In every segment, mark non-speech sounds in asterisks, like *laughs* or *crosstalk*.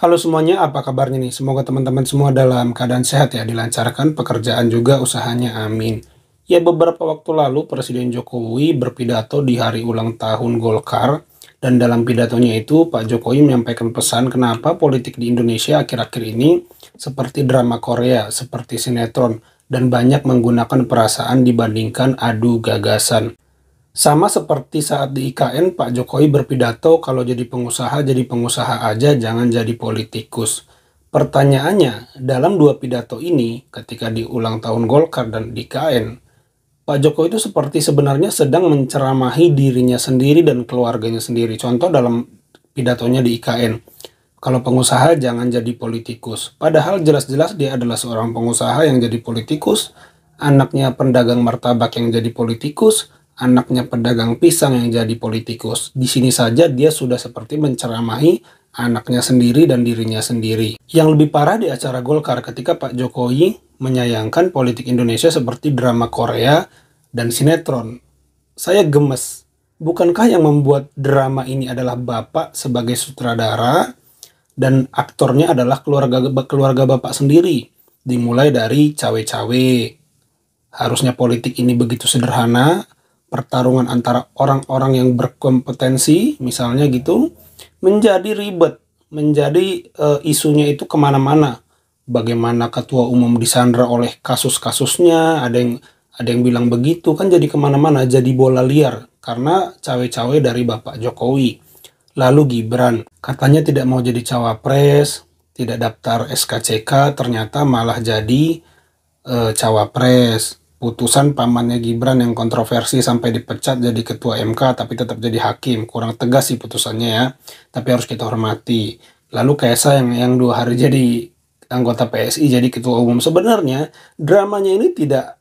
Halo semuanya, apa kabarnya nih? Semoga teman-teman semua dalam keadaan sehat ya, dilancarkan pekerjaan juga usahanya, amin. Ya beberapa waktu lalu Presiden Jokowi berpidato di hari ulang tahun Golkar dan dalam pidatonya itu Pak Jokowi menyampaikan pesan kenapa politik di Indonesia akhir-akhir ini seperti drama Korea, seperti sinetron dan banyak menggunakan perasaan dibandingkan adu gagasan. Sama seperti saat di IKN, Pak Jokowi berpidato kalau jadi pengusaha, jadi pengusaha aja, jangan jadi politikus. Pertanyaannya, dalam dua pidato ini, ketika di ulang tahun Golkar dan di IKN, Pak Jokowi itu seperti sebenarnya sedang menceramahi dirinya sendiri dan keluarganya sendiri. Contoh dalam pidatonya di IKN, kalau pengusaha jangan jadi politikus. Padahal jelas-jelas dia adalah seorang pengusaha yang jadi politikus, anaknya pendagang martabak yang jadi politikus, anaknya pedagang pisang yang jadi politikus. Di sini saja dia sudah seperti menceramahi anaknya sendiri dan dirinya sendiri. Yang lebih parah di acara Golkar ketika Pak Jokowi menyayangkan politik Indonesia seperti drama Korea dan sinetron. Saya gemes. Bukankah yang membuat drama ini adalah bapak sebagai sutradara dan aktornya adalah keluarga keluarga bapak sendiri? Dimulai dari cawe-cawe. Harusnya politik ini begitu sederhana, pertarungan antara orang-orang yang berkompetensi misalnya gitu menjadi ribet menjadi e, isunya itu kemana-mana bagaimana ketua umum disandra oleh kasus-kasusnya ada yang ada yang bilang begitu kan jadi kemana-mana jadi bola liar karena cawe-cawe dari Bapak Jokowi lalu Gibran katanya tidak mau jadi cawapres tidak daftar SKCK ternyata malah jadi e, cawapres putusan pamannya Gibran yang kontroversi sampai dipecat jadi ketua MK tapi tetap jadi hakim. Kurang tegas sih putusannya ya, tapi harus kita hormati. Lalu Kaisa yang yang dua hari jadi anggota PSI jadi ketua umum. Sebenarnya dramanya ini tidak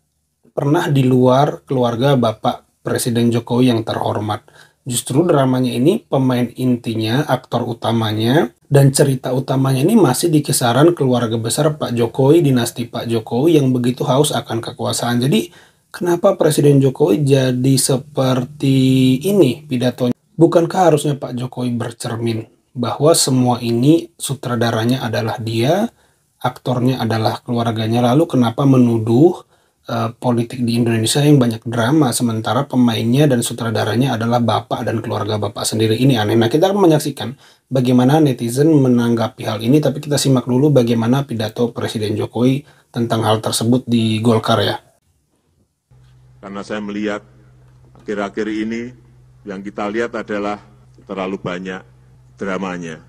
pernah di luar keluarga Bapak Presiden Jokowi yang terhormat justru dramanya ini pemain intinya, aktor utamanya, dan cerita utamanya ini masih di kisaran keluarga besar Pak Jokowi, dinasti Pak Jokowi yang begitu haus akan kekuasaan. Jadi kenapa Presiden Jokowi jadi seperti ini pidatonya? Bukankah harusnya Pak Jokowi bercermin bahwa semua ini sutradaranya adalah dia, aktornya adalah keluarganya, lalu kenapa menuduh Eh, politik di Indonesia yang banyak drama sementara pemainnya dan sutradaranya adalah bapak dan keluarga bapak sendiri ini aneh. Nah kita akan menyaksikan bagaimana netizen menanggapi hal ini tapi kita simak dulu bagaimana pidato Presiden Jokowi tentang hal tersebut di Golkar ya. Karena saya melihat akhir-akhir ini yang kita lihat adalah terlalu banyak dramanya,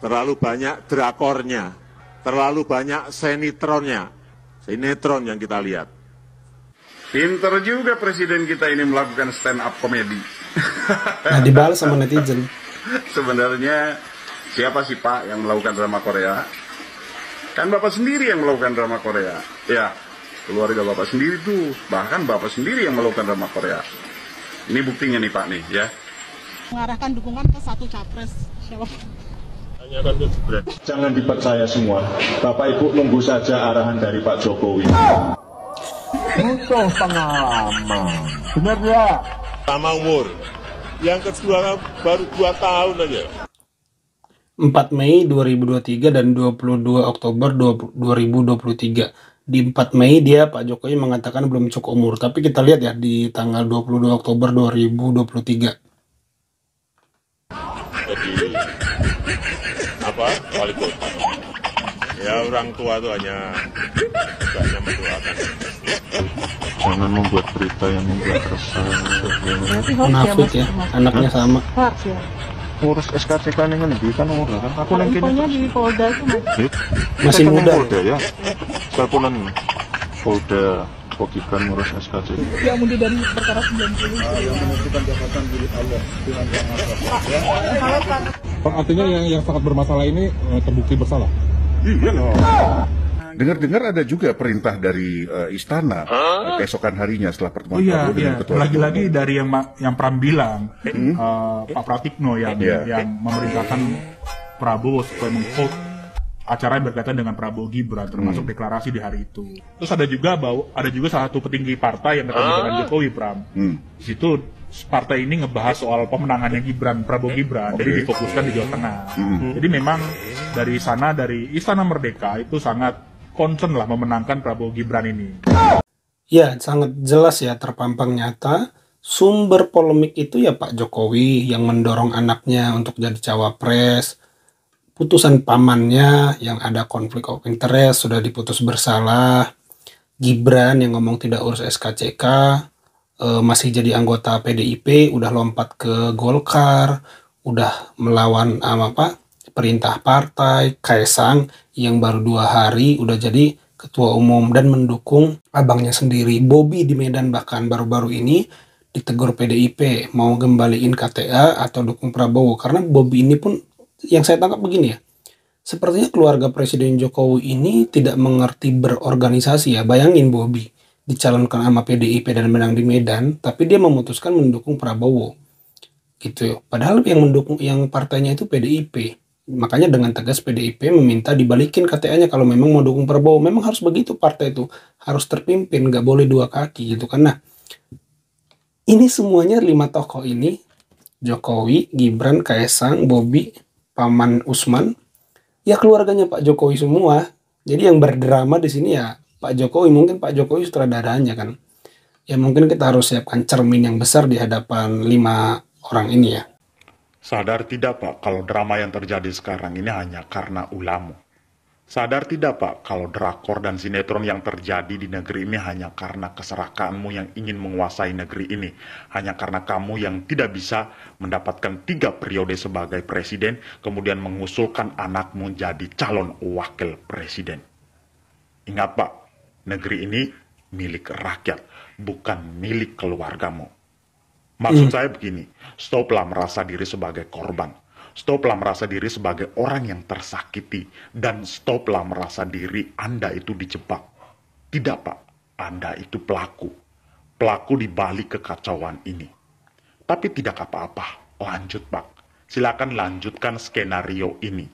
terlalu banyak drakornya, terlalu banyak senitronnya, sinetron yang kita lihat. Pinter juga presiden kita ini melakukan stand up komedi. *laughs* Nah dibalas sama netizen. *laughs* Sebenarnya siapa sih Pak yang melakukan drama Korea? Kan Bapak sendiri yang melakukan drama Korea. Ya, keluarga Bapak sendiri tuh. Bahkan Bapak sendiri yang melakukan drama Korea. Ini buktinya nih Pak nih ya. Mengarahkan dukungan ke satu capres. Jangan dipercaya semua. Bapak Ibu nunggu saja arahan dari Pak Jokowi. Oh! butuh pengalaman benar ya sama umur yang kedua baru dua tahun aja 4 Mei 2023 dan 22 Oktober 2023 di 4 Mei dia Pak Jokowi mengatakan belum cukup umur tapi kita lihat ya di tanggal 22 Oktober 2023 jadi apa wali kota ya orang tua tuh hanya hanya mendoakan jangan membuat berita yang membuat resah munafik ya, ya anaknya sama ya? ngurus kan yang ngendi kan ngurus kan aku yang kini di Polda itu masih muda Polda ya teleponan Polda Pokikan ngurus SKC yang mundur dari perkara 90 ah, yang menentukan jabatan milik Allah dengan yang masalah artinya yang, yang sangat bermasalah ini eh, terbukti bersalah iya loh iya, Gitu. Dengar-dengar ada juga perintah dari uh, istana huh? keesokan harinya setelah pertemuan oh, iya, Prabowo iya. ketua Lagi-lagi dari yang yang Pram bilang, hmm? uh, Pak Pratikno ya, iya. yang yeah. yang memerintahkan Prabowo supaya menghold acara yang berkaitan dengan Prabowo Gibran termasuk hmm. deklarasi di hari itu. Terus ada juga bahwa ada juga salah satu petinggi partai yang ketemu ah. dengan Jokowi Pram. Hmm. Di situ partai ini ngebahas soal pemenangannya Gibran Prabowo Gibran. Okay. Jadi difokuskan di Jawa Tengah. Hmm. Jadi memang dari sana dari Istana Merdeka itu sangat concern lah memenangkan Prabowo Gibran ini. Ya, sangat jelas ya terpampang nyata sumber polemik itu ya Pak Jokowi yang mendorong anaknya untuk jadi cawapres, putusan pamannya yang ada konflik of interest sudah diputus bersalah, Gibran yang ngomong tidak urus SKCK, e, masih jadi anggota PDIP, udah lompat ke Golkar, udah melawan apa perintah partai, Kaisang yang baru dua hari udah jadi ketua umum dan mendukung abangnya sendiri. Bobby di Medan bahkan baru-baru ini ditegur PDIP mau gembaliin KTA atau dukung Prabowo karena Bobby ini pun yang saya tangkap begini ya. Sepertinya keluarga Presiden Jokowi ini tidak mengerti berorganisasi ya. Bayangin Bobby dicalonkan sama PDIP dan menang di Medan, tapi dia memutuskan mendukung Prabowo. Gitu. Padahal yang mendukung yang partainya itu PDIP. Makanya dengan tegas PDIP meminta dibalikin KTA-nya kalau memang mau dukung Prabowo. Memang harus begitu partai itu. Harus terpimpin, nggak boleh dua kaki gitu kan. Nah, ini semuanya lima tokoh ini, Jokowi, Gibran, Kaisang, Bobi, Paman Usman, ya keluarganya Pak Jokowi semua. Jadi yang berdrama di sini ya Pak Jokowi, mungkin Pak Jokowi sutradaranya kan. Ya mungkin kita harus siapkan cermin yang besar di hadapan lima orang ini ya. Sadar tidak Pak kalau drama yang terjadi sekarang ini hanya karena ulama? Sadar tidak Pak kalau drakor dan sinetron yang terjadi di negeri ini hanya karena keserakaanmu yang ingin menguasai negeri ini? Hanya karena kamu yang tidak bisa mendapatkan tiga periode sebagai presiden, kemudian mengusulkan anakmu jadi calon wakil presiden. Ingat Pak, negeri ini milik rakyat, bukan milik keluargamu. Maksud mm. saya begini, stoplah merasa diri sebagai korban. Stoplah merasa diri sebagai orang yang tersakiti dan stoplah merasa diri Anda itu dijebak. Tidak, Pak. Anda itu pelaku. Pelaku di balik kekacauan ini. Tapi tidak apa-apa. Lanjut, Pak. Silakan lanjutkan skenario ini.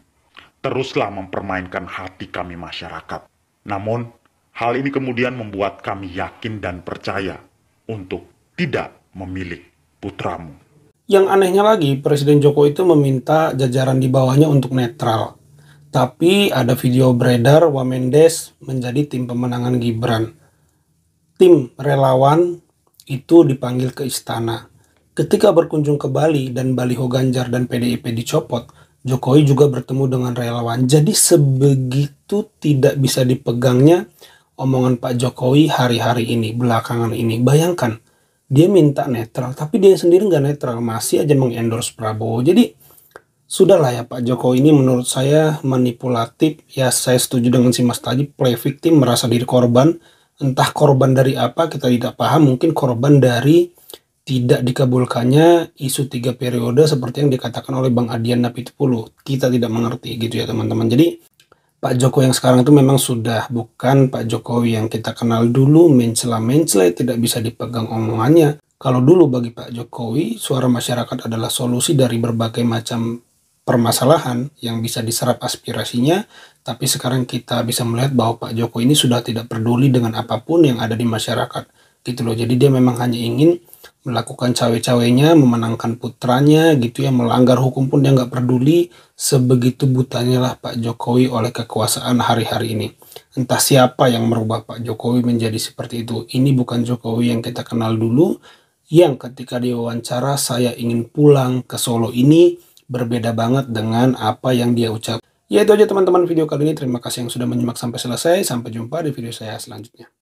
Teruslah mempermainkan hati kami masyarakat. Namun, hal ini kemudian membuat kami yakin dan percaya untuk tidak memilih putramu. Yang anehnya lagi, Presiden Jokowi itu meminta jajaran di bawahnya untuk netral. Tapi ada video beredar Wamendes menjadi tim pemenangan Gibran. Tim relawan itu dipanggil ke istana. Ketika berkunjung ke Bali dan Baliho Ganjar dan PDIP dicopot, Jokowi juga bertemu dengan relawan. Jadi sebegitu tidak bisa dipegangnya omongan Pak Jokowi hari-hari ini, belakangan ini. Bayangkan, dia minta netral tapi dia sendiri nggak netral masih aja mengendorse Prabowo jadi sudahlah ya Pak Jokowi ini menurut saya manipulatif ya saya setuju dengan si Mas tadi play victim merasa diri korban entah korban dari apa kita tidak paham mungkin korban dari tidak dikabulkannya isu tiga periode seperti yang dikatakan oleh Bang Adian Napitupulu kita tidak mengerti gitu ya teman-teman jadi Pak Jokowi yang sekarang itu memang sudah bukan Pak Jokowi yang kita kenal dulu mencela-mencela tidak bisa dipegang omongannya. Kalau dulu bagi Pak Jokowi suara masyarakat adalah solusi dari berbagai macam permasalahan yang bisa diserap aspirasinya, tapi sekarang kita bisa melihat bahwa Pak Jokowi ini sudah tidak peduli dengan apapun yang ada di masyarakat. Gitu loh. Jadi dia memang hanya ingin melakukan cawe-cawenya, memenangkan putranya gitu ya, melanggar hukum pun dia nggak peduli, sebegitu butanya lah Pak Jokowi oleh kekuasaan hari-hari ini. Entah siapa yang merubah Pak Jokowi menjadi seperti itu. Ini bukan Jokowi yang kita kenal dulu, yang ketika diwawancara saya ingin pulang ke Solo ini berbeda banget dengan apa yang dia ucap. Ya itu aja teman-teman video kali ini. Terima kasih yang sudah menyimak sampai selesai. Sampai jumpa di video saya selanjutnya.